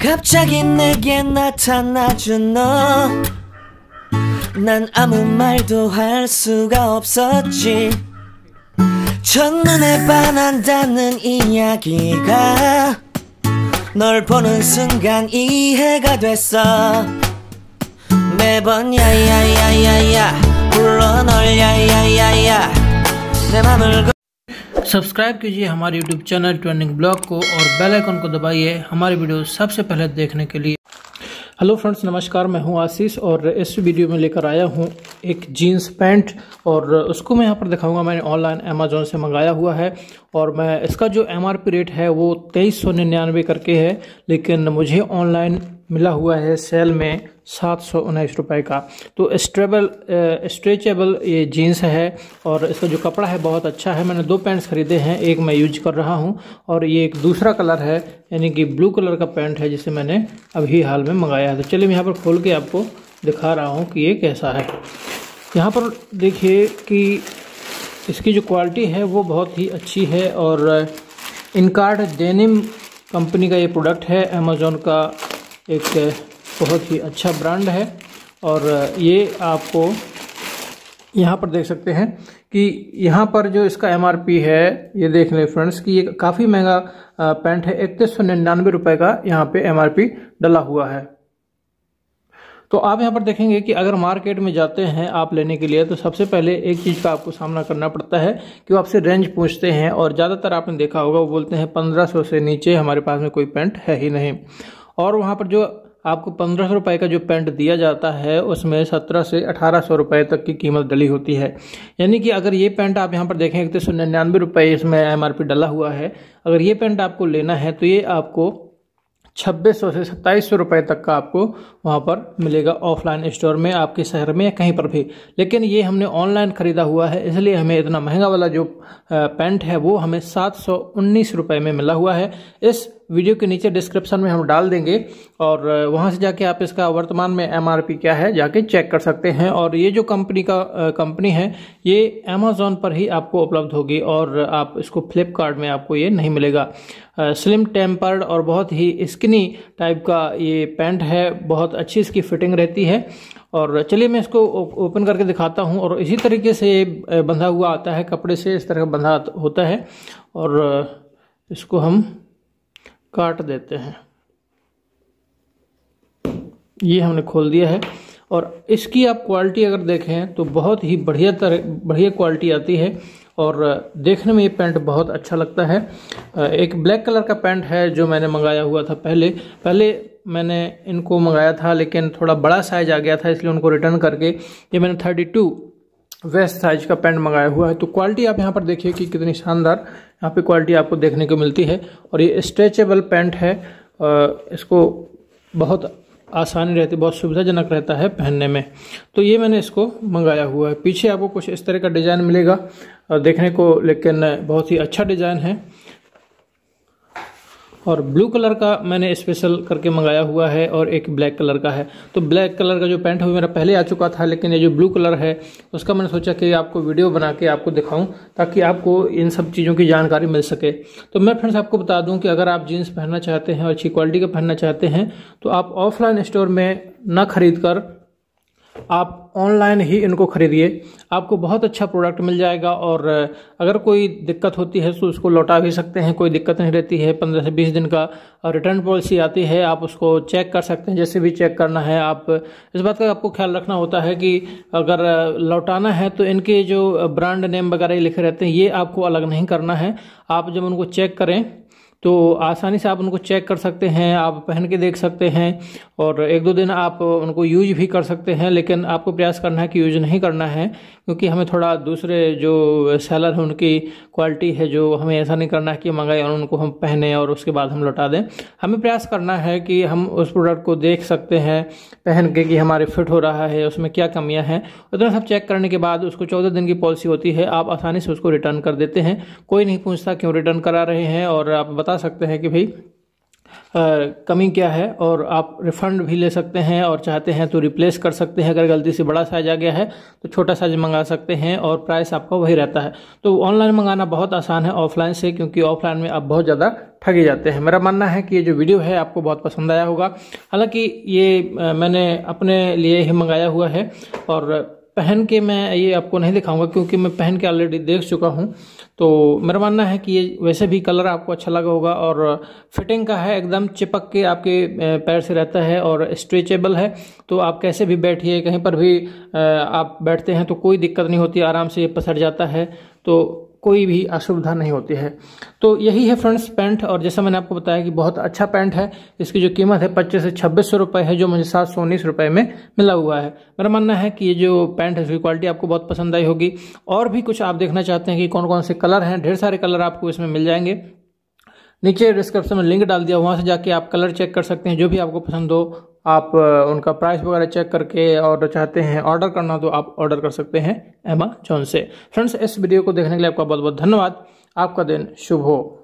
갑자기 내게 나타나준 너. 난 아무 말도 할 수가 없었지. 첫눈에 반한다는 이야기가 널 보는 순간 이해가 됐어. 매번 야야야야야 불러 널 야야야야 내 맘을 subscribe कीजिए हमारे YouTube channel trending blog को और बेल आइकन को दबाइए हमारे वीडियो सबसे पहले देखने के लिए हेलो फ्रेंड्स नमस्कार मैं हूं आशीष और इस वीडियो में लेकर आया हूं एक जीन्स पैंट और उसको मैं यहां पर दिखाऊंगा मैंने ऑनलाइन अमेजोन से मंगाया हुआ है और मैं इसका जो एमआरपी रेट है वो तेईस सौ निन्यानवे करके है लेकिन मुझे ऑनलाइन मिला हुआ है सेल में सात सौ उन्नीस रुपये का तो स्ट्रेबल स्ट्रेचेबल ये जीन्स है और इसका जो कपड़ा है बहुत अच्छा है मैंने दो पैंट्स खरीदे हैं एक मैं यूज कर रहा हूँ और ये एक दूसरा कलर है यानी कि ब्लू कलर का पैंट है जिसे मैंने अभी हाल में मंगाया है तो चलिए मैं यहाँ पर खोल के आपको दिखा रहा हूँ कि ये कैसा है यहाँ पर देखिए कि इसकी जो क्वालिटी है वो बहुत ही अच्छी है और इनकार्ड डेनिम कंपनी का ये प्रोडक्ट है अमेजोन का एक बहुत ही अच्छा ब्रांड है और ये आपको यहाँ पर देख सकते हैं कि यहाँ पर जो इसका एम है ये देख लें फ्रेंड्स कि ये काफ़ी महंगा पैंट है इकतीस सौ निन्यानवे रुपये का यहाँ पे एम डला हुआ है तो आप यहाँ पर देखेंगे कि अगर मार्केट में जाते हैं आप लेने के लिए तो सबसे पहले एक चीज़ का आपको सामना करना पड़ता है कि वो आपसे रेंज पूछते हैं और ज़्यादातर आपने देखा होगा वो बोलते हैं पंद्रह सौ से नीचे हमारे पास में कोई पैंट है ही नहीं और वहाँ पर जो आपको पंद्रह सौ रुपये का जो पेंट दिया जाता है उसमें सत्रह से अठारह सौ रुपये तक की कीमत डली होती है यानी कि अगर ये पेंट आप यहाँ पर देखें तो सौ निन्यानवे रुपये इसमें एम डला हुआ है अगर ये पेंट आपको लेना है तो ये आपको छब्बीस सौ से सत्ताईस सौ रुपये तक का आपको वहाँ पर मिलेगा ऑफलाइन स्टोर में आपके शहर में या कहीं पर भी लेकिन ये हमने ऑनलाइन ख़रीदा हुआ है इसलिए हमें इतना महंगा वाला जो पैंट है वो हमें सात सौ उन्नीस रुपये में मिला हुआ है इस वीडियो के नीचे डिस्क्रिप्शन में हम डाल देंगे और वहाँ से जाके आप इसका वर्तमान में एम क्या है जाके चेक कर सकते हैं और ये जो कंपनी का कंपनी है ये अमेज़ोन पर ही आपको उपलब्ध होगी और आप इसको फ्लिपकार्ट में आपको ये नहीं मिलेगा स्लिम टेम्पर्ड और बहुत ही स्किनी टाइप का ये पैंट है बहुत अच्छी इसकी फिटिंग रहती है और चलिए मैं इसको ओपन करके दिखाता हूँ और इसी तरीके से ये बंधा हुआ आता है कपड़े से इस तरह का बंधा होता है और इसको हम काट देते हैं ये हमने खोल दिया है और इसकी आप क्वालिटी अगर देखें तो बहुत ही बढ़िया तरह बढ़िया क्वालिटी आती है और देखने में ये पैंट बहुत अच्छा लगता है एक ब्लैक कलर का पैंट है जो मैंने मंगाया हुआ था पहले पहले मैंने इनको मंगाया था लेकिन थोड़ा बड़ा साइज आ गया था इसलिए उनको रिटर्न करके ये मैंने थर्टी टू वेस्ट साइज का पैंट मंगाया हुआ है तो क्वालिटी आप यहाँ पर देखिए कि कितनी शानदार यहाँ पे क्वालिटी आपको देखने को मिलती है और ये स्ट्रेचेबल पैंट है इसको बहुत आसानी रहती है बहुत सुविधाजनक रहता है पहनने में तो ये मैंने इसको मंगाया हुआ है पीछे आपको कुछ इस तरह का डिज़ाइन मिलेगा देखने को लेकिन बहुत ही अच्छा डिज़ाइन है और ब्लू कलर का मैंने स्पेशल करके मंगाया हुआ है और एक ब्लैक कलर का है तो ब्लैक कलर का जो पैंट है वो मेरा पहले आ चुका था लेकिन ये जो ब्लू कलर है उसका मैंने सोचा कि आपको वीडियो बना के आपको दिखाऊं ताकि आपको इन सब चीज़ों की जानकारी मिल सके तो मैं फ्रेंड्स आपको बता दूं कि अगर आप जीन्स पहनना चाहते हैं और अच्छी क्वालिटी का पहनना चाहते हैं तो आप ऑफलाइन स्टोर में ना खरीद कर आप ऑनलाइन ही इनको खरीदिए आपको बहुत अच्छा प्रोडक्ट मिल जाएगा और अगर कोई दिक्कत होती है तो उसको लौटा भी सकते हैं कोई दिक्कत नहीं रहती है पंद्रह से बीस दिन का रिटर्न पॉलिसी आती है आप उसको चेक कर सकते हैं जैसे भी चेक करना है आप इस बात का आपको ख्याल रखना होता है कि अगर लौटाना है तो इनके जो ब्रांड नेम वगैरह लिखे रहते हैं ये आपको अलग नहीं करना है आप जब उनको चेक करें तो आसानी से आप उनको चेक कर सकते हैं आप पहन के देख सकते हैं और एक दो दिन आप उनको यूज भी कर सकते हैं लेकिन आपको प्रयास करना है कि यूज नहीं करना है क्योंकि हमें थोड़ा दूसरे जो सेलर हैं उनकी क्वालिटी है जो हमें ऐसा नहीं करना है कि मंगाए और उनको हम पहने और उसके बाद हम लौटा दें हमें प्रयास करना है कि हम उस प्रोडक्ट को देख सकते हैं पहन के कि हमारे फिट हो रहा है उसमें क्या कमियाँ हैं उतना सब चेक करने के बाद उसको चौदह दिन की पॉलिसी होती है आप आसानी से उसको रिटर्न कर देते हैं कोई नहीं पूछता क्यों रिटर्न करा रहे हैं और आप बता बता सकते हैं कि भाई कमी क्या है और आप रिफंड भी ले सकते हैं और चाहते हैं तो रिप्लेस कर सकते हैं अगर गलती से बड़ा साइज आ गया है तो छोटा साइज मंगा सकते हैं और प्राइस आपका वही रहता है तो ऑनलाइन मंगाना बहुत आसान है ऑफलाइन से क्योंकि ऑफलाइन में आप बहुत ज़्यादा ठगे जाते हैं मेरा मानना है कि ये जो वीडियो है आपको बहुत पसंद आया होगा हालांकि ये मैंने अपने लिए ही मंगाया हुआ है और पहन के मैं ये आपको नहीं दिखाऊंगा क्योंकि मैं पहन के ऑलरेडी देख चुका हूँ तो मेरा मानना है कि ये वैसे भी कलर आपको अच्छा लगा होगा और फिटिंग का है एकदम चिपक के आपके पैर से रहता है और स्ट्रेचेबल है तो आप कैसे भी बैठिए कहीं पर भी आप बैठते हैं तो कोई दिक्कत नहीं होती आराम से ये पसर जाता है तो कोई भी असुविधा नहीं होती है तो यही है फ्रेंड्स पैंट और जैसा मैंने आपको बताया कि बहुत अच्छा पैंट है इसकी जो कीमत है पच्चीस से छब्बीस सौ रुपये है जो मुझे सात सौ उन्नीस रुपये में मिला हुआ है मेरा मानना है कि ये जो पैंट है इसकी क्वालिटी आपको बहुत पसंद आई होगी और भी कुछ आप देखना चाहते हैं कि कौन कौन से कलर हैं ढेर सारे कलर आपको इसमें मिल जाएंगे नीचे डिस्क्रिप्शन में लिंक डाल दिया वहाँ से जाके आप कलर चेक कर सकते हैं जो भी आपको पसंद हो आप उनका प्राइस वगैरह चेक करके और चाहते हैं ऑर्डर करना तो आप ऑर्डर कर सकते हैं अमेजोन से फ्रेंड्स इस वीडियो को देखने के लिए आपका बहुत बहुत धन्यवाद आपका दिन शुभ हो